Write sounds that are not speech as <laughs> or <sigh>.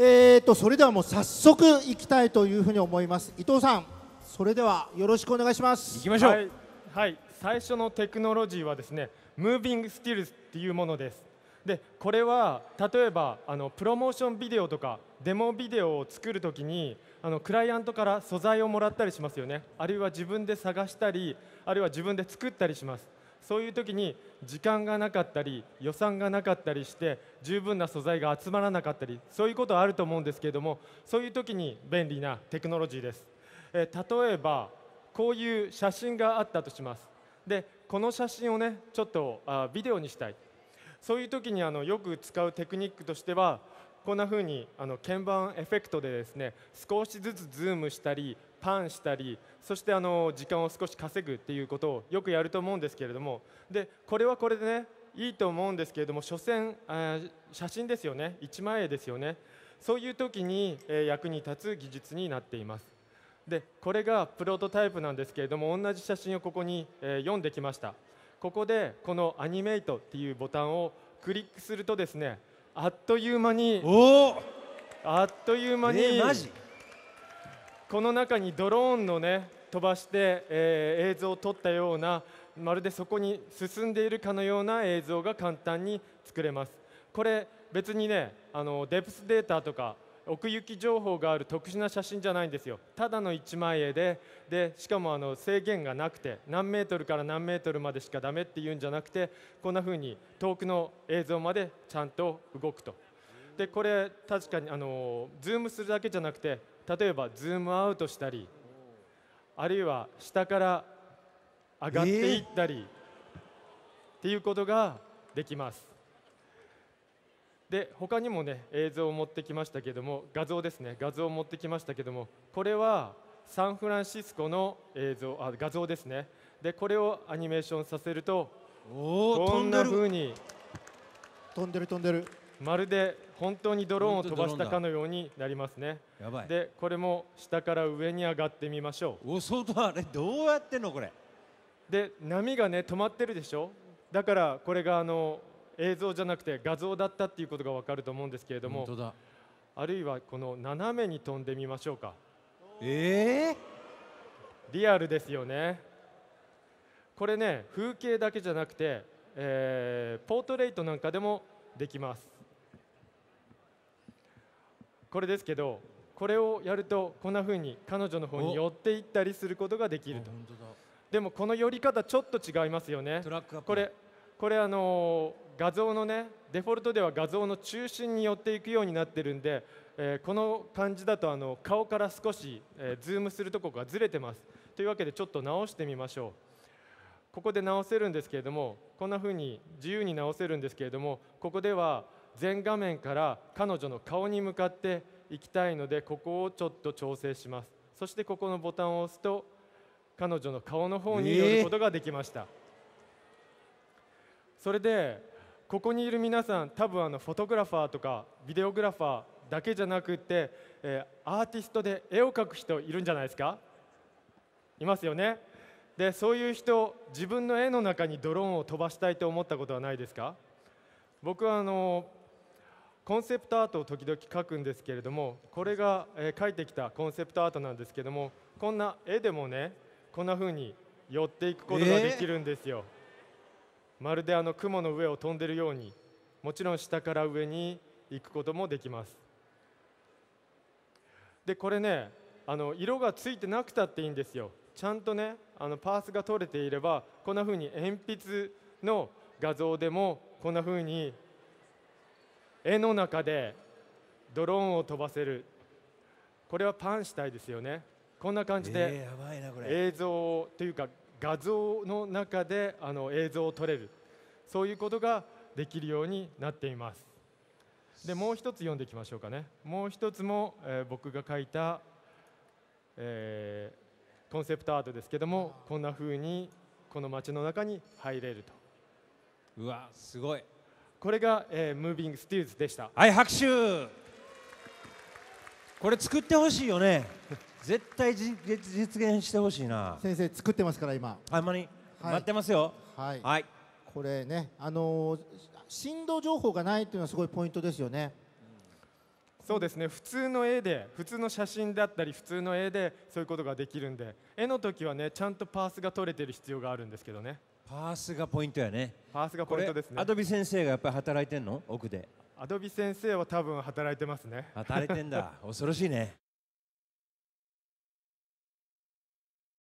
えーと、それではもう早速いきたいというふうに思います伊藤さんそれではよろしくお願いしますいきましょう、はい、はい、最初のテクノロジーはですねムービングスティルスっていうものですでこれは例えばあのプロモーションビデオとかデモビデオを作るときにあのクライアントから素材をもらったりしますよねあるいは自分で探したりあるいは自分で作ったりしますそういう時に時間がなかったり予算がなかったりして十分な素材が集まらなかったりそういうことはあると思うんですけれどもそういう時に便利なテクノロジーです、え例えばこういう写真があったとしますでこの写真をねちょっとあビデオにしたいそういう時にあのよく使うテクニックとしてはこんな風にあの鍵盤エフェクトでですね少しずつズームしたりパンしたりそしてあの時間を少し稼ぐっていうことをよくやると思うんですけれどもでこれはこれでねいいと思うんですけれども所詮写真ですよね1万円ですよねそういう時に、え役に立つ技術になっていますでこれがプロトタイプなんですけれども同じ写真をここに、え読んできましたここでこの「アニメイト」っていうボタンをクリックするとですねあっという間にあっという間に、えーこの中にドローンのね飛ばして、えー、映像を撮ったようなまるでそこに進んでいるかのような映像が簡単に作れますこれ別にねあのデプスデータとか奥行き情報がある特殊な写真じゃないんですよただの1枚絵ででしかもあの制限がなくて何メートルから何メートルまでしかダメっていうんじゃなくてこんな風に遠くの映像までちゃんと動くとでこれ確かにあのズームするだけじゃなくて例えばズームアウトしたりあるいは下から上がっていったり、っていうことができますで他にもね映像を持ってきましたけども画像ですね画像を持ってきましたけどもこれはサンフランシスコの映像あ画像ですねでこれをアニメーションさせるとこんな風に飛んでる飛んでるまるで本当にドローンを飛ばしたかのようになりますねでこれも下から上に上がってみましょうお外あれどうやってんのこれで波がね止まってるでしょだからこれがあの映像じゃなくて画像だったっていうことが分かると思うんですけれどもあるいはこの斜めに飛んでみましょうかええー、リアルですよねこれね風景だけじゃなくて、えー、ポートレートなんかでもできますこれですけどこれをやるとこんな風に彼女の方に寄っていったりすることができるとでもこの寄り方ちょっと違いますよねこれこれあのー、画像のねデフォルトでは画像の中心に寄っていくようになってるんで、えー、この感じだとあの顔から少し、えー、ズームするとこがずれてますというわけでちょっと直してみましょうここで直せるんですけれどもこんな風に自由に直せるんですけれどもここでは全画面から彼女の顔に向かっていきたいのでここをちょっと調整しますそしてここのボタンを押すと彼女の顔の方に寄ることができました、えー、それでここにいる皆さん多分あのフォトグラファーとかビデオグラファーだけじゃなくて、えー、アーティストで絵を描く人いるんじゃないですかいますよねでそういう人自分の絵の中にドローンを飛ばしたいと思ったことはないですか僕はあのコンセプトアートを時々描くんですけれどもこれが、えー、描いてきたコンセプトアートなんですけどもこんな絵でもねこんな風に寄っていくことができるんですよ、えー、まるであの雲の上を飛んでるようにもちろん下から上に行くこともできますでこれねあの色がついてなくたっていいんですよちゃんとねあのパースが取れていればこんな風に鉛筆の画像でもこんな風に絵の中でドローンを飛ばせるこれはパンしたいですよねこんな感じで映像というか画像の中であの映像を撮れるそういうことができるようになっていますでもう一つ読んでいきましょうかねもう一つも、えー、僕が書いた、えー、コンセプトアートですけどもこんなふうにこの街の中に入れるとうわすごいこれが、えー、ムービングスティーズでしたはい拍手これ作ってほしいよね <laughs> 絶対じ実現してほしいな先生作ってますから今あんまり、はい、待ってますよはい、はい、これねあのー、振動情報がないというのはすごいポイントですよね、そうですね普通の絵で普通の写真だったり普通の絵でそういうことができるんで絵の時はねちゃんとパースが取れてる必要があるんですけどねパースがポイントやねパースがポイントですねアドビ先生がやっぱり働いてんの奥でアドビ先生は多分働いてますね働いてんだ <laughs> 恐ろしいね